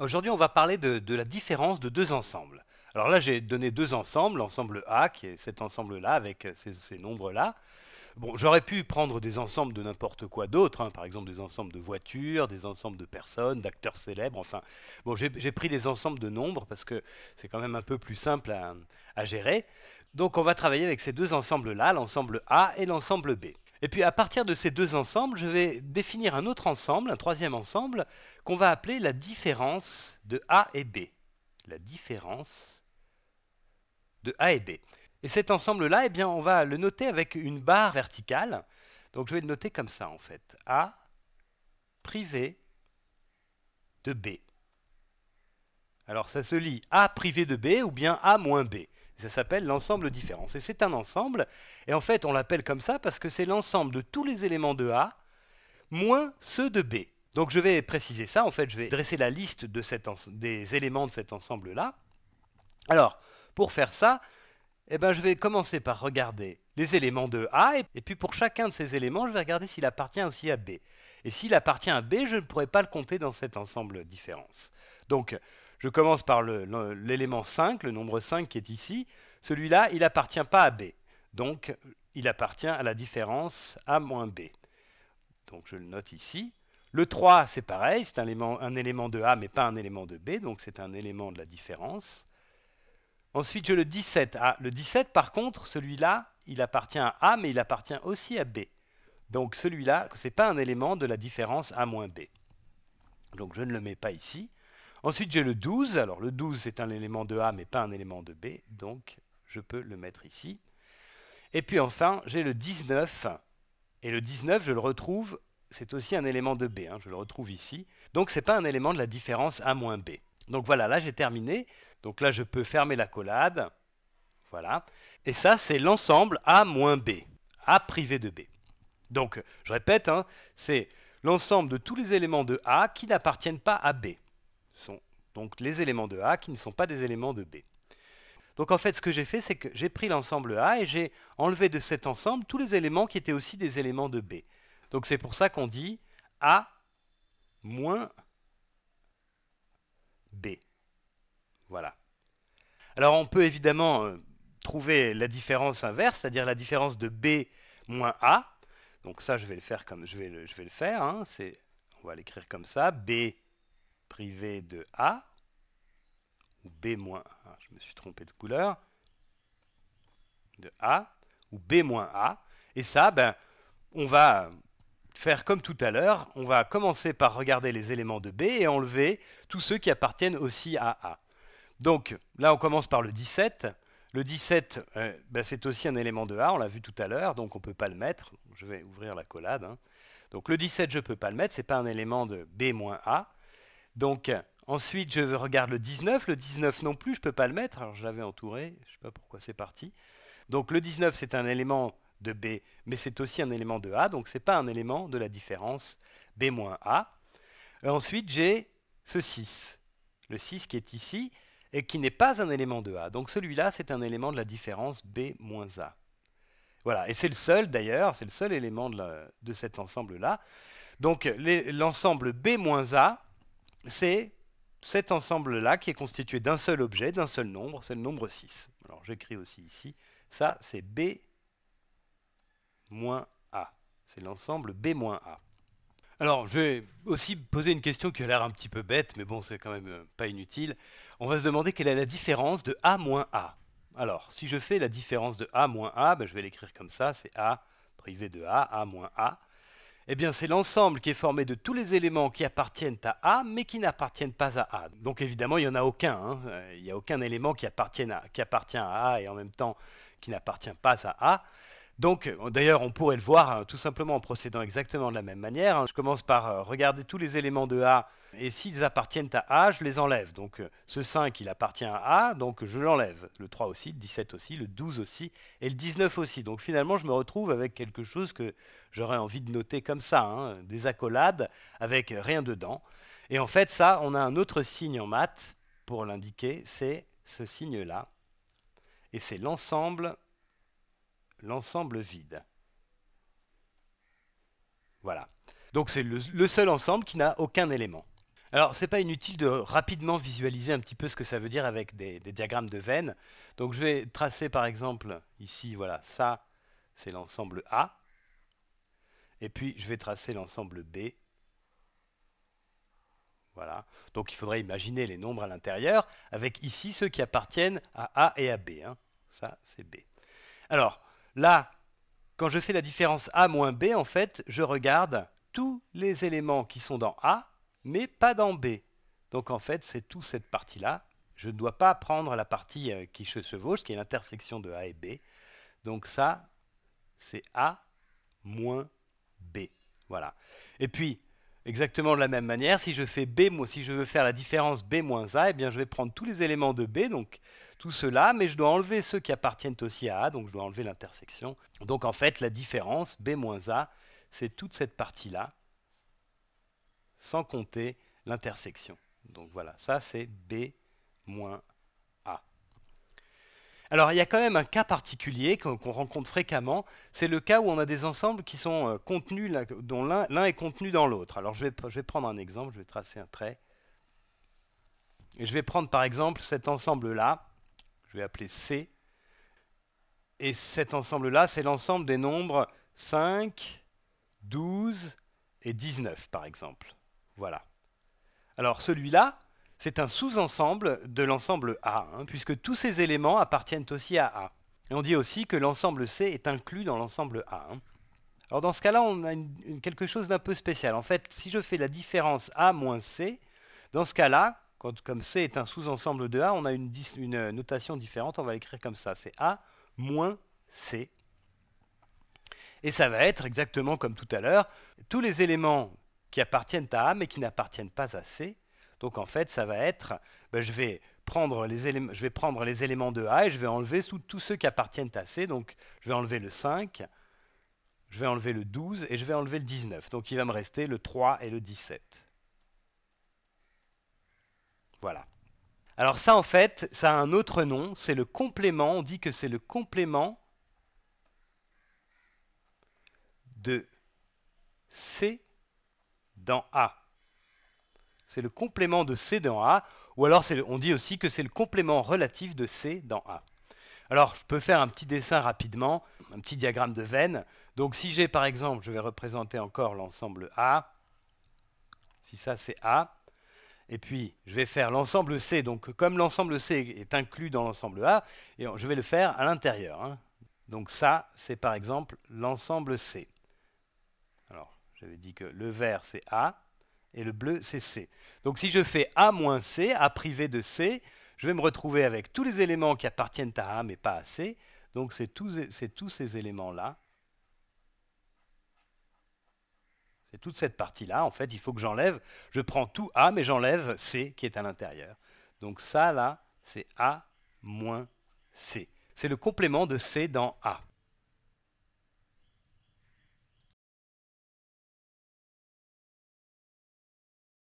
Aujourd'hui, on va parler de, la différence de deux ensembles. Alors là, j'ai donné deux ensembles, l'ensemble A, qui est cet ensemble-là, avec ces, nombres-là. Bon, j'aurais pu prendre des ensembles de n'importe quoi d'autre, hein, par exemple des ensembles de voitures, des ensembles de personnes, d'acteurs célèbres, enfin. Bon, j'ai pris des ensembles de nombres parce que c'est quand même un peu plus simple à gérer. Donc on va travailler avec ces deux ensembles-là, l'ensemble A et l'ensemble B. Et puis à partir de ces deux ensembles, je vais définir un autre ensemble, un troisième ensemble, qu'on va appeler la différence de A et B. La différence de A et B. Et cet ensemble-là, eh bien, on va le noter avec une barre verticale. Donc je vais le noter comme ça en fait. A privé de B. Alors ça se lit A privé de B ou bien A moins B ça s'appelle l'ensemble différence. Et c'est un ensemble, et en fait on l'appelle comme ça parce que c'est l'ensemble de tous les éléments de A moins ceux de B. Donc je vais préciser ça, en fait je vais dresser la liste des éléments de cet ensemble-là. Alors, pour faire ça, eh ben, je vais commencer par regarder les éléments de A, et, puis pour chacun de ces éléments, je vais regarder s'il appartient aussi à B. Et s'il appartient à B, je ne pourrais pas le compter dans cet ensemble différence. Donc, je commence par l'élément 5, le nombre 5 qui est ici. Celui-là, il n'appartient pas à B. Donc, il appartient à la différence A moins B. Donc, je le note ici. Le 3, c'est pareil, c'est un élément, de A, mais pas un élément de B, donc c'est un élément de la différence. Ensuite, je le 17. à le 17, par contre, celui-là, il appartient à A, mais il appartient aussi à B. Donc celui-là, ce n'est pas un élément de la différence A moins B. Donc je ne le mets pas ici. Ensuite, j'ai le 12. Alors le 12, c'est un élément de A, mais pas un élément de B, donc je peux le mettre ici. Et puis enfin, j'ai le 19. Et le 19, je le retrouve, c'est aussi un élément de B, hein. je le retrouve ici. Donc ce n'est pas un élément de la différence A moins B. Donc voilà, là j'ai terminé. Donc là, je peux fermer la collade. Voilà. Et ça, c'est l'ensemble A moins B. A privé de B. Donc, je répète, hein, c'est l'ensemble de tous les éléments de A qui n'appartiennent pas à B sont donc les éléments de A qui ne sont pas des éléments de B. Donc en fait, ce que j'ai fait, c'est que j'ai pris l'ensemble A et j'ai enlevé de cet ensemble tous les éléments qui étaient aussi des éléments de B. Donc c'est pour ça qu'on dit A moins B. Voilà. Alors on peut évidemment euh, trouver la différence inverse, c'est-à-dire la différence de B moins A. Donc ça, je vais le faire comme je vais le, je vais le faire. Hein. on va l'écrire comme ça. B privé de A, ou B-, a, ah, je me suis trompé de couleur, de A, ou B-A, et ça, ben, on va faire comme tout à l'heure, on va commencer par regarder les éléments de B et enlever tous ceux qui appartiennent aussi à A. Donc là, on commence par le 17. Le 17, euh, ben, c'est aussi un élément de A, on l'a vu tout à l'heure, donc on ne peut pas le mettre. Je vais ouvrir la collade. Hein. Donc le 17, je ne peux pas le mettre, ce n'est pas un élément de B-A. Donc, ensuite, je regarde le 19. Le 19 non plus, je ne peux pas le mettre. Alors, je l'avais entouré. Je ne sais pas pourquoi c'est parti. Donc, le 19, c'est un élément de B, mais c'est aussi un élément de A. Donc, ce n'est pas un élément de la différence B-A. Euh, ensuite, j'ai ce 6. Le 6 qui est ici et qui n'est pas un élément de A. Donc, celui-là, c'est un élément de la différence B-A. Voilà, et c'est le seul d'ailleurs, c'est le seul élément de, de cet ensemble-là. Donc l'ensemble B-A, c'est cet ensemble-là qui est constitué d'un seul objet, d'un seul nombre, c'est le nombre 6. Alors j'écris aussi ici, ça c'est B moins A. C'est l'ensemble B moins A. Alors je vais aussi poser une question qui a l'air un petit peu bête, mais bon c'est quand même euh, pas inutile. On va se demander quelle est la différence de A moins A. Alors si je fais la différence de A moins A, ben, je vais l'écrire comme ça, c'est A privé de A, A moins A. Eh bien, c'est l'ensemble qui est formé de tous les éléments qui appartiennent à A, mais qui n'appartiennent pas à A. Donc évidemment, il n'y en a aucun. Hein. Euh, il n'y a aucun élément qui, appartient à, qui appartient à A et en même temps qui n'appartient pas à A. Donc, euh, d'ailleurs, on pourrait le voir hein, tout simplement en procédant exactement de la même manière. Hein. Je commence par euh, regarder tous les éléments de A et s'ils appartiennent à A, je les enlève. Donc euh, ce 5, il appartient à A, donc je l'enlève. Le 3 aussi, le 17 aussi, le 12 aussi, et le 19 aussi. Donc finalement, je me retrouve avec quelque chose que j'aurais envie de noter comme ça, hein, des accolades avec rien dedans. Et en fait, ça, on a un autre signe en maths pour l'indiquer, c'est ce signe-là. Et c'est l'ensemble vide. Voilà. Donc c'est le seul ensemble qui n'a aucun élément. Alors, ce n'est pas inutile de rapidement visualiser un petit peu ce que ça veut dire avec des, diagrammes de veines. Donc, je vais tracer par exemple ici, voilà, ça, c'est l'ensemble A. Et puis, je vais tracer l'ensemble B. Voilà. Donc, il faudrait imaginer les nombres à l'intérieur, avec ici ceux qui appartiennent à A et à B. Hein. Ça, c'est B. Alors, là, quand je fais la différence A moins B, en fait, je regarde tous les éléments qui sont dans A mais pas dans B. Donc en fait, c'est toute cette partie-là. Je ne dois pas prendre la partie euh, qui se chevauche, qui est l'intersection de A et B. Donc ça, c'est A moins B. Voilà. Et puis, exactement de la même manière, si je fais B, moi, si je veux faire la différence B moins A, eh bien je vais prendre tous les éléments de B, donc tout cela, mais je dois enlever ceux qui appartiennent aussi à A, donc je dois enlever l'intersection. Donc en fait, la différence B moins A, c'est toute cette partie-là sans compter l'intersection. Donc voilà, ça c'est B moins A. Alors il y a quand même un cas particulier qu'on rencontre fréquemment, c'est le cas où on a des ensembles qui sont euh, contenus, dont l'un est contenu dans l'autre. Alors je vais, je vais prendre un exemple, je vais tracer un trait. Et je vais prendre par exemple cet ensemble-là, je vais appeler C. Et cet ensemble-là, c'est l'ensemble des nombres 5, 12 et 19 par exemple. Voilà. Alors celui-là, c'est un sous-ensemble de l'ensemble A, hein, puisque tous ces éléments appartiennent aussi à A. Et on dit aussi que l'ensemble C est inclus dans l'ensemble A. Hein. Alors dans ce cas-là, on a quelque chose d'un peu spécial. En fait, si je fais la différence A moins C, dans ce cas-là, comme C est un sous-ensemble de A, on a une, une notation différente, on va l'écrire comme ça. C'est A moins C. Et ça va être exactement comme tout à l'heure, tous les éléments qui appartiennent à A mais qui n'appartiennent pas à C. Donc en fait, ça va être, ben, je, vais prendre les éléments, je vais prendre les éléments de A et je vais enlever tous ceux qui appartiennent à C. Donc je vais enlever le 5, je vais enlever le 12 et je vais enlever le 19. Donc il va me rester le 3 et le 17. Voilà. Alors ça, en fait, ça a un autre nom, c'est le complément. On dit que c'est le complément de C dans A. C'est le complément de C dans A, ou alors on dit aussi que c'est le complément relatif de C dans A. Alors, je peux faire un petit dessin rapidement, un petit diagramme de veine. Donc, si j'ai, par exemple, je vais représenter encore l'ensemble A, si ça, c'est A, et puis je vais faire l'ensemble C. Donc, comme l'ensemble C est inclus dans l'ensemble A, et je vais le faire à l'intérieur. Hein. Donc ça, c'est par exemple l'ensemble C. Alors, j'avais dit que le vert, c'est A, et le bleu, c'est C. Donc si je fais A moins C, A privé de C, je vais me retrouver avec tous les éléments qui appartiennent à A, mais pas à C. Donc c'est tous, tous ces éléments-là. C'est toute cette partie-là. En fait, il faut que j'enlève. Je prends tout A, mais j'enlève C qui est à l'intérieur. Donc ça, là, c'est A moins C. C'est le complément de C dans A.